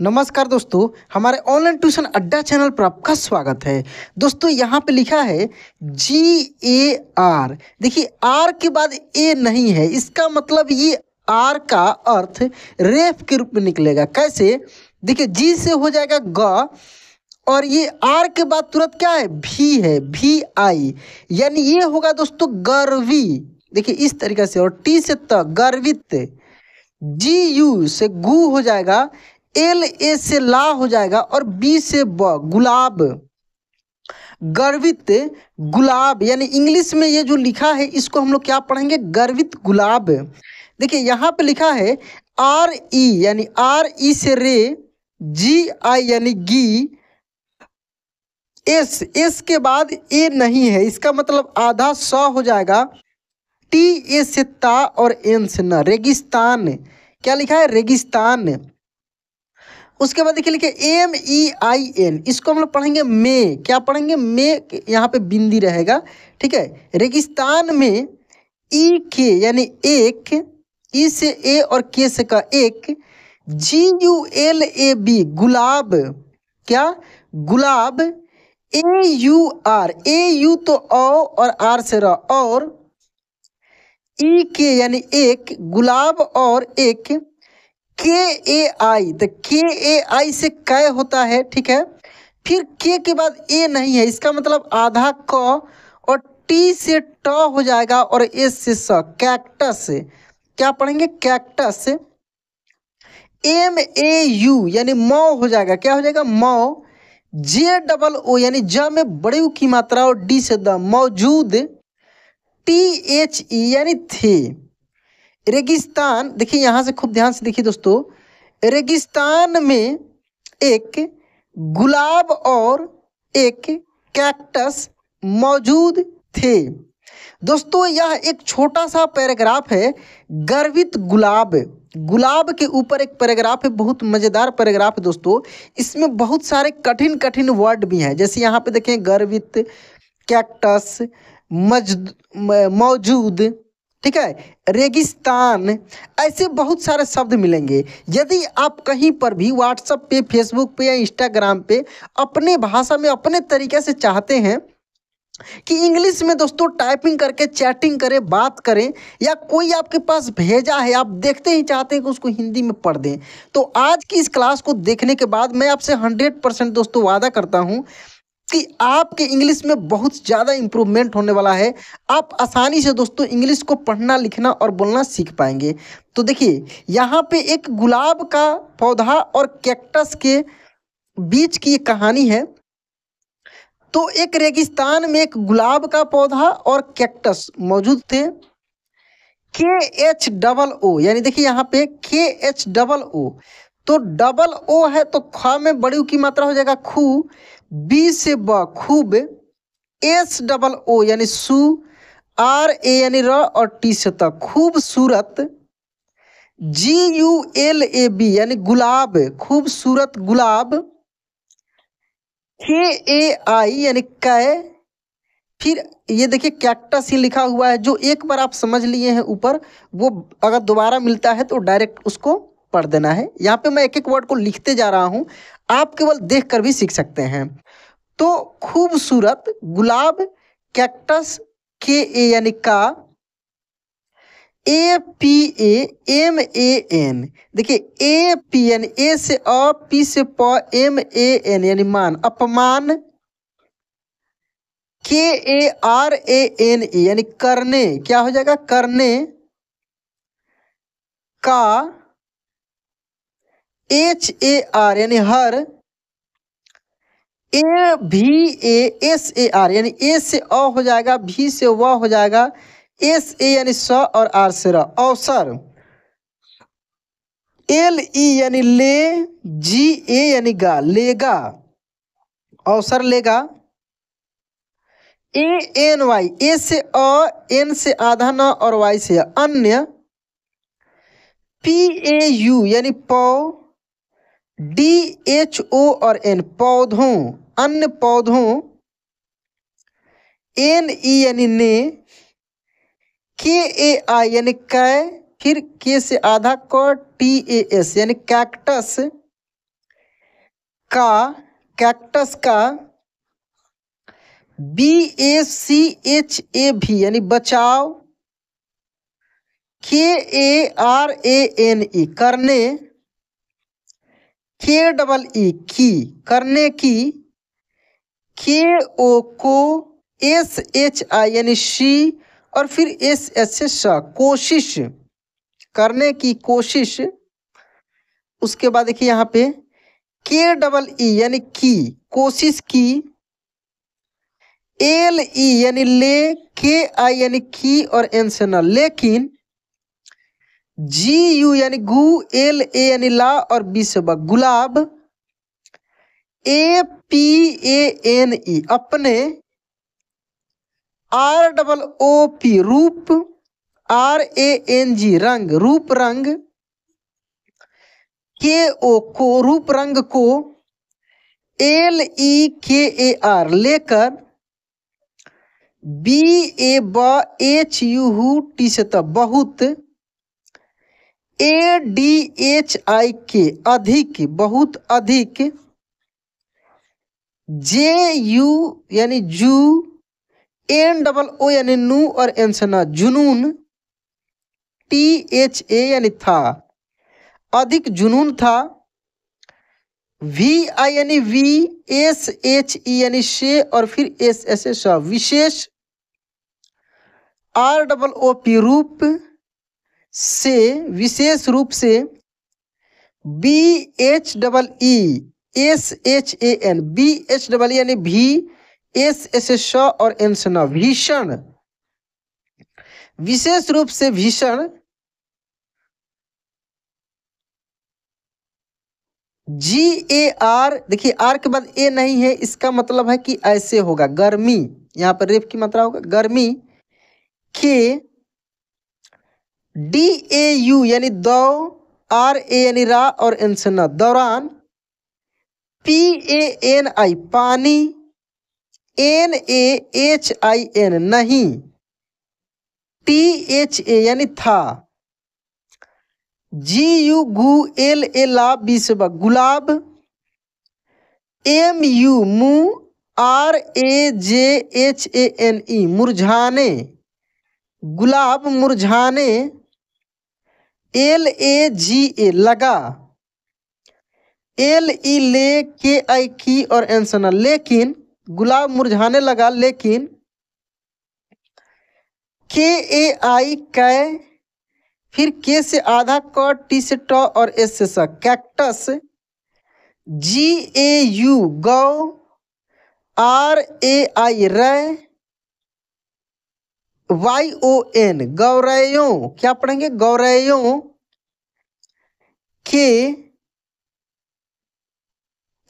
नमस्कार दोस्तों हमारे ऑनलाइन ट्यूशन अड्डा चैनल पर आपका स्वागत है दोस्तों यहाँ पे लिखा है जी ए आर देखिए आर के बाद ए नहीं है इसका मतलब ये आर का अर्थ रेफ के रूप में निकलेगा कैसे देखिए जी से हो जाएगा ग और ये आर के बाद तुरंत क्या है भी है भी आई यानी ये होगा दोस्तों गर्वी देखिए इस तरीके से और टी से त गर्वित जी यू से गु हो जाएगा एल ए से ला हो जाएगा और बी से ब गुलाब गर्वित गुलाब यानी इंग्लिश में ये जो लिखा है इसको हम लोग क्या पढ़ेंगे गर्वित गुलाब देखिए यहाँ पे लिखा है आर ई यानी आर ई से रे जी आई यानी गी एस एस के बाद ए नहीं है इसका मतलब आधा सौ हो जाएगा टी ए से ता और एन से न रेगिस्तान क्या लिखा है रेगिस्तान उसके बाद देखिए लिखे एम ई आई एन इसको हम लोग पढ़ेंगे मे क्या पढ़ेंगे मे यहाँ पे बिंदी रहेगा ठीक है रेगिस्तान में ई के यानी एक ई से ए और के से का एक G U L A B गुलाब क्या गुलाब A U R A U तो औ और आर से रहा और ई के यानी एक गुलाब और एक के ए आई द के ए आई से कै होता है ठीक है फिर के के बाद ए नहीं है इसका मतलब आधा क और टी से ट हो जाएगा और एस से स कैक्टस क्या पढ़ेंगे कैक्टस एम ए यू यानी म हो जाएगा क्या हो जाएगा म जे डबल ओ यानी ज में बड़े की मात्रा और डी से द मौजूद टी एच ई यानी थे रेगिस्तान देखिए यहाँ से खूब ध्यान से देखिए दोस्तों रेगिस्तान में एक गुलाब और एक कैक्टस मौजूद थे दोस्तों यह एक छोटा सा पैराग्राफ है गर्वित गुलाब गुलाब के ऊपर एक पैराग्राफ है बहुत मज़ेदार पैराग्राफ है दोस्तों इसमें बहुत सारे कठिन कठिन वर्ड भी हैं जैसे यहाँ पे देखें गर्वित कैक्टस मौजूद ठीक है रेगिस्तान ऐसे बहुत सारे शब्द मिलेंगे यदि आप कहीं पर भी व्हाट्सअप पे फेसबुक पे या इंस्टाग्राम पे अपने भाषा में अपने तरीके से चाहते हैं कि इंग्लिश में दोस्तों टाइपिंग करके चैटिंग करें बात करें या कोई आपके पास भेजा है आप देखते ही चाहते हैं कि उसको हिंदी में पढ़ दें तो आज की इस क्लास को देखने के बाद मैं आपसे हंड्रेड परसेंट दोस्तों वादा करता हूँ कि आपके इंग्लिश में बहुत ज़्यादा इम्प्रूवमेंट होने वाला है आप आसानी से दोस्तों इंग्लिश को पढ़ना लिखना और बोलना सीख पाएंगे तो देखिए यहाँ पे एक गुलाब का पौधा और कैक्टस के बीच की एक कहानी है तो एक रेगिस्तान में एक गुलाब का पौधा और कैक्टस मौजूद थे के एच डबल ओ यानी देखिए यहाँ पे के एच डबल ओ तो डबल ओ है तो ख में बड़ी की मात्रा हो जाएगा खू बी से ब खूब एस डबल ओ यानी सु आर ए यानी र और टी से त खूबसूरत G U L A B यानी गुलाब खूबसूरत गुलाब के ए आई यानी कै फिर ये देखिए कैक्टस ही लिखा हुआ है जो एक बार आप समझ लिए हैं ऊपर वो अगर दोबारा मिलता है तो डायरेक्ट उसको पढ़ देना है यहाँ पे मैं एक एक वर्ड को लिखते जा रहा हूँ आप केवल देखकर भी सीख सकते हैं तो खूबसूरत गुलाब कैक्टस के ए यानी का A P A M A N देखिए ए पी एन ए से अ पी से प एम ए एन यानी मान अपमान के A R A N A यानी करने क्या हो जाएगा करने का एच ए आर यानी हर ए भी ए एस ए आर यानी ए से अ हो जाएगा भी से व हो जाएगा एस ए यानी स और आर से र अवसर एल ई e, यानी ले जी ए यानी गा लेगा अवसर लेगा ए एन वाई ए से अ एन से आधा न और वाई से अन्य पी ए यू यानी पौ डी एच ओ और एन पौधों अन्य पौधों एन ई e यानी ने के ए आई यानी कै फिर के से आधा क टी ए एस यानी कैक्टस का कैक्टस का B A C H A भी यानी बचाव के ए आर ए एन ई करने के डबल ई की करने की के ओ को एस एच आई यानी सी और फिर एस एच स कोशिश करने की कोशिश उसके बाद देखिए यहाँ पे के डबल ई यानी की कोशिश की एल ई e यानी ले के आई यानी की और एन से न लेकिन जी यू यानी गु एल ए यानी ला और बी से होगा गुलाब ए पी ए एन ई अपने आर डबल ओ पी रूप आर ए एन जी रंग रूप रंग के ओ को रूप रंग को एल ई के ए आर लेकर बी ए ब एच यू हू टी से तो बहुत ए डी एच आई के अधिक बहुत अधिक जे यू यानी जू एन डबल ओ यानी नू और एन से ना जुनून टी एच ए यानी था अधिक जुनून था वी आई यानी वी एस एच ई यानी शे और फिर एस एस एस विशेष आर डबल ओ पी रूप से विशेष रूप से B H double E S H A N B H double यानी भी एस एस एस और एन से भीषण विशेष रूप से भीषण जी ए आर देखिए आर के बाद ए नहीं है इसका मतलब है कि ऐसे होगा गर्मी यहां पर रेप की मात्रा होगा गर्मी के डी ए यू यानी दौ आर ए यानी रा और एन से न दौरान पी ए एन आई पानी N A H I N नहीं टी एच ए यानी था जी यू गू एल ए ला बी से बा गुलाब एम यू मु R A J H A N E मुरझाने गुलाब मुरझाने एल ए जी ए लगा एल ई ले के आई की और एंसना लेकिन गुलाब मुरझाने लगा लेकिन के ए आई कै फिर के से आधा क टी से ट और एस से स कैक्टस जी ए यू गौ आर ए आई रै वाई ओ एन गौरयों क्या पढ़ेंगे गौरयो के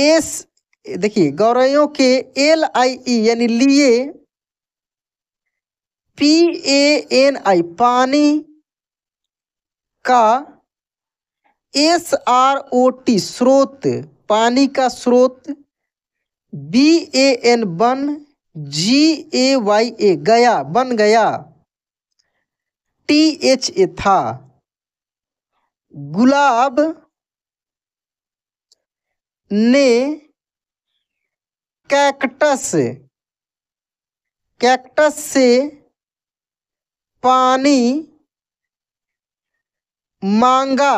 एस देखिए गौरयों के एल आई ई यानी लिए पी ए एन आई पानी का एस आर ओ टी स्रोत पानी का स्रोत बी ए एन बन जी ए वाई ए गया बन गया टी एच ए था गुलाब ने कैक्टस कैक्टस से पानी मांगा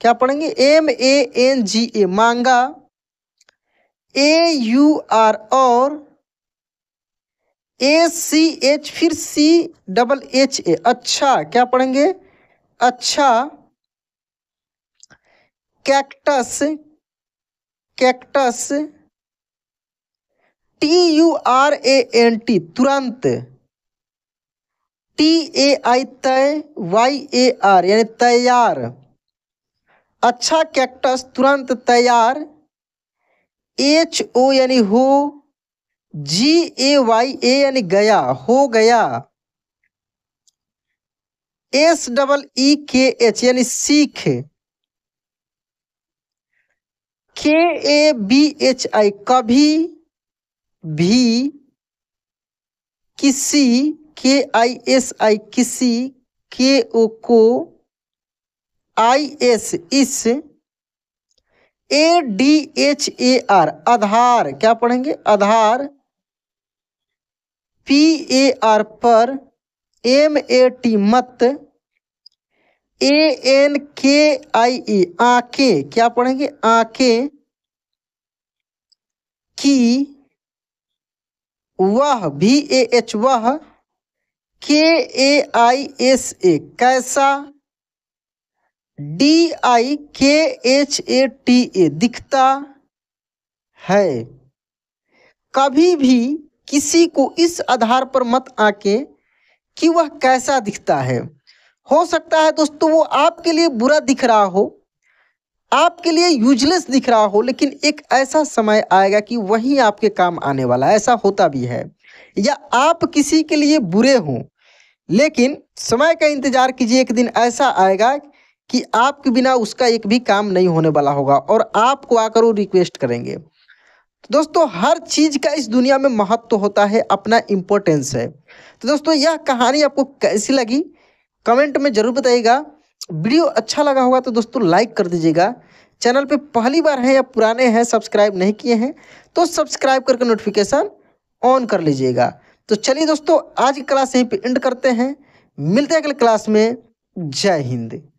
क्या पढ़ेंगे एम ए एन जी ए मांगा ए यू आर और ए सी एच फिर सी डबल एच ए अच्छा क्या पढ़ेंगे अच्छा cactus cactus T U R A N T तुरंत टी ए आई तय वाई ए आर यानी तैयार अच्छा कैक्टस तुरंत तैयार एच ओ यानी हो जी ए वाई ए यानी गया हो गया एस डबल ई के एच यानी सीख के ए बी एच आई कभी भी किसी के आई एस आई किसी के ओ को आई एस इस A D H A R आधार क्या पढ़ेंगे आधार पी ए आर पर एम ए टी मत ए एन के आई ई आके क्या पढ़ेंगे आके की वह भी ए एच वह के ए आई एस ए कैसा डी आई के एच ए टी ए दिखता है कभी भी किसी को इस आधार पर मत आके कि वह कैसा दिखता है हो सकता है दोस्तों वो आपके लिए बुरा दिख रहा हो आपके लिए यूजलेस दिख रहा हो लेकिन एक ऐसा समय आएगा कि वही आपके काम आने वाला है ऐसा होता भी है या आप किसी के लिए बुरे हों लेकिन समय का इंतजार कीजिए एक दिन ऐसा आएगा कि आपके बिना उसका एक भी काम नहीं होने वाला होगा और आपको आकर वो रिक्वेस्ट करेंगे तो दोस्तों हर चीज़ का इस दुनिया में महत्व होता है अपना इम्पोर्टेंस है तो दोस्तों यह कहानी आपको कैसी लगी कमेंट में ज़रूर बताइएगा वीडियो अच्छा लगा होगा तो दोस्तों लाइक कर दीजिएगा चैनल पे पहली बार है या पुराने हैं सब्सक्राइब नहीं किए हैं तो सब्सक्राइब करके नोटिफिकेशन ऑन कर लीजिएगा तो चलिए दोस्तों आज की क्लास यहीं पे एंड करते हैं मिलते हैं अगले क्लास में जय हिंद